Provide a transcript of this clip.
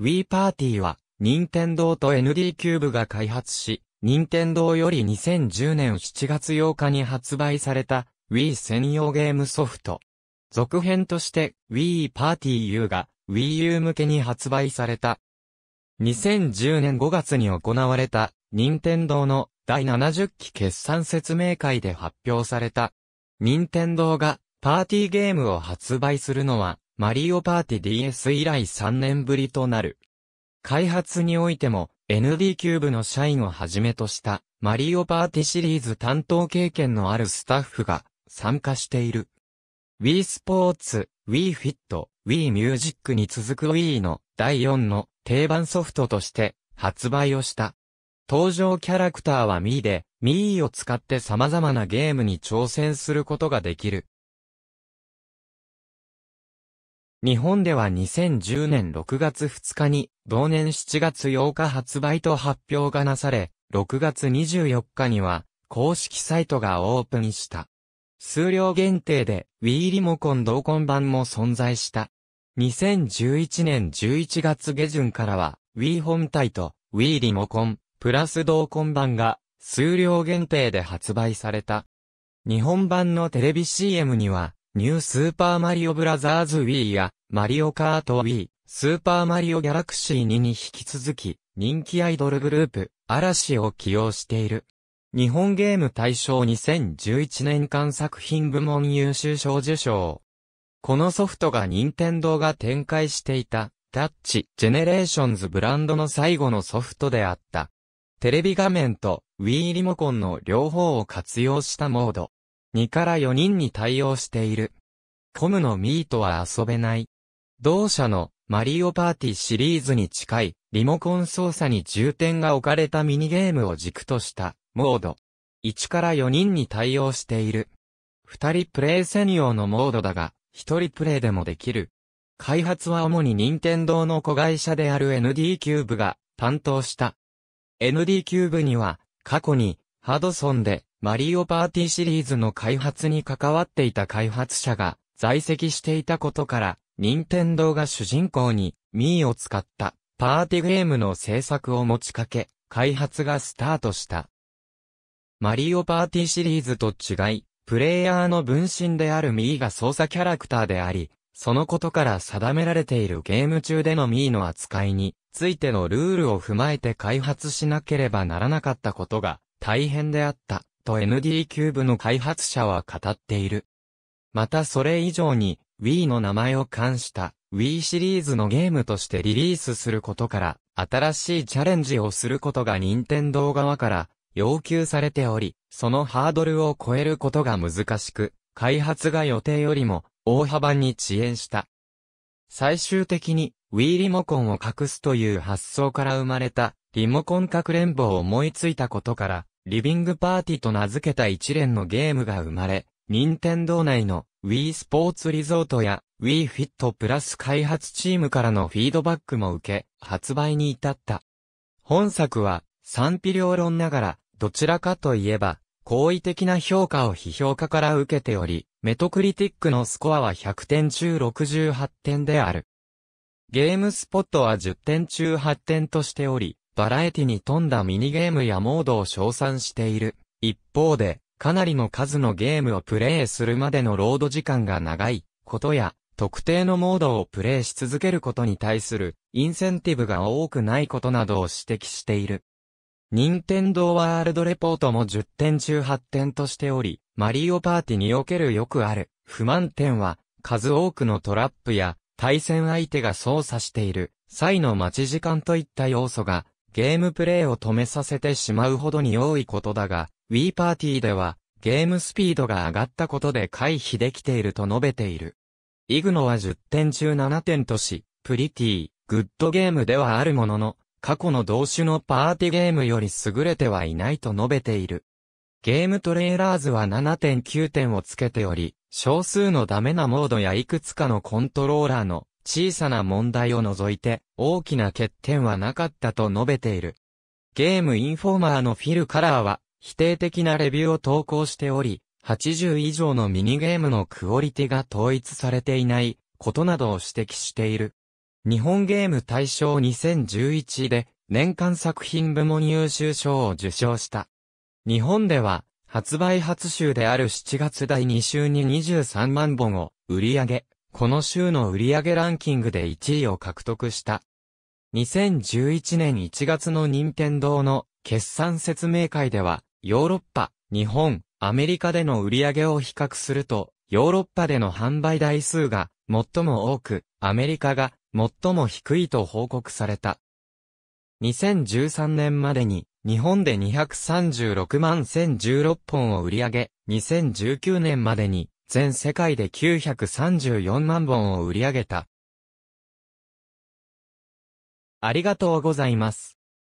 Wii Party は、任天堂と ND キューブが開発し、任天堂より2010年7月8日に発売された Wii 専用ゲームソフト。続編として Wii Party U が Wii U 向けに発売された。2010年5月に行われた任天堂の第70期決算説明会で発表された。任天堂がパーティーゲームを発売するのはマリオパーティ DS 以来3年ぶりとなる。開発においても、ND キューブの社員をはじめとした、マリオパーティシリーズ担当経験のあるスタッフが参加している。Wii スポーツ、Wii Fit、Wii Music に続く Wii の第4の定番ソフトとして発売をした。登場キャラクターはミーで、ミーを使って様々なゲームに挑戦することができる。日本では2010年6月2日に、同年7月8日発売と発表がなされ、6月24日には、公式サイトがオープンした。数量限定で Wii リモコン同梱版も存在した。2011年11月下旬からは Wii 本体と Wii リモコンプラス同梱版が数量限定で発売された。日本版のテレビ CM にはニュースーパーマリオブラザーズ Wii や、マリオカート Wii、スーパーマリオギャラクシー2に引き続き、人気アイドルグループ、嵐を起用している。日本ゲーム大賞2011年間作品部門優秀賞受賞。このソフトが任天堂が展開していた、タッチ、ジェネレーションズブランドの最後のソフトであった。テレビ画面と Wii リモコンの両方を活用したモード。2から4人に対応している。コムのミートは遊べない。同社のマリオパーティシリーズに近いリモコン操作に重点が置かれたミニゲームを軸としたモード。1から4人に対応している。2人プレイ専用のモードだが、1人プレイでもできる。開発は主に任天堂の子会社である ND キューブが担当した。ND キューブには過去にハドソンでマリオパーティシリーズの開発に関わっていた開発者が在籍していたことから、任天堂が主人公にミーを使ったパーティゲームの制作を持ちかけ、開発がスタートした。マリオパーティシリーズと違い、プレイヤーの分身であるミーが操作キャラクターであり、そのことから定められているゲーム中でのミーの扱いについてのルールを踏まえて開発しなければならなかったことが大変であった。と ND キューブの開発者は語っている。またそれ以上に Wii の名前を冠した Wii シリーズのゲームとしてリリースすることから新しいチャレンジをすることが任天堂側から要求されており、そのハードルを超えることが難しく、開発が予定よりも大幅に遅延した。最終的に Wii リモコンを隠すという発想から生まれたリモコンかくれんぼを思いついたことからリビングパーティと名付けた一連のゲームが生まれ、任天堂内の Wii スポーツリゾートや Wii Fit プラス開発チームからのフィードバックも受け、発売に至った。本作は賛否両論ながら、どちらかといえば、好意的な評価を批評家から受けており、メトクリティックのスコアは100点中68点である。ゲームスポットは10点中8点としており、バラエティに富んだミニゲームやモードを称賛している。一方で、かなりの数のゲームをプレイするまでのロード時間が長いことや、特定のモードをプレイし続けることに対するインセンティブが多くないことなどを指摘している。任天堂ワールドレポートも10点中8点としており、マリオパーティにおけるよくある不満点は、数多くのトラップや対戦相手が操作している際の待ち時間といった要素がゲームプレイを止めさせてしまうほどに多いことだが、Wii パーティーでは、ゲームスピードが上がったことで回避できていると述べている。イグノは10点中7点とし、プリティ、グッドゲームではあるものの、過去の同種のパーティゲームより優れてはいないと述べている。ゲームトレーラーズは7.9点をつけており、少数のダメなモードやいくつかのコントローラーの小さな問題を除いて大きな欠点はなかったと述べている。ゲームインフォーマーのフィル・カラーは否定的なレビューを投稿しており、80以上のミニゲームのクオリティが統一されていないことなどを指摘している。日本ゲーム大賞2011で年間作品部門優秀賞を受賞した。日本では発売初週である7月第2週に23万本を売り上げ、この週の売上ランキングで1位を獲得した。2011年1月の任天堂の決算説明会では、ヨーロッパ、日本、アメリカでの売上を比較すると、ヨーロッパでの販売台数が最も多く、アメリカが最も低いと報告された。2013年までに日本で236万1016本を売り上げ、2019年までに全世界で934万本を売り上げた。ありがとうございます。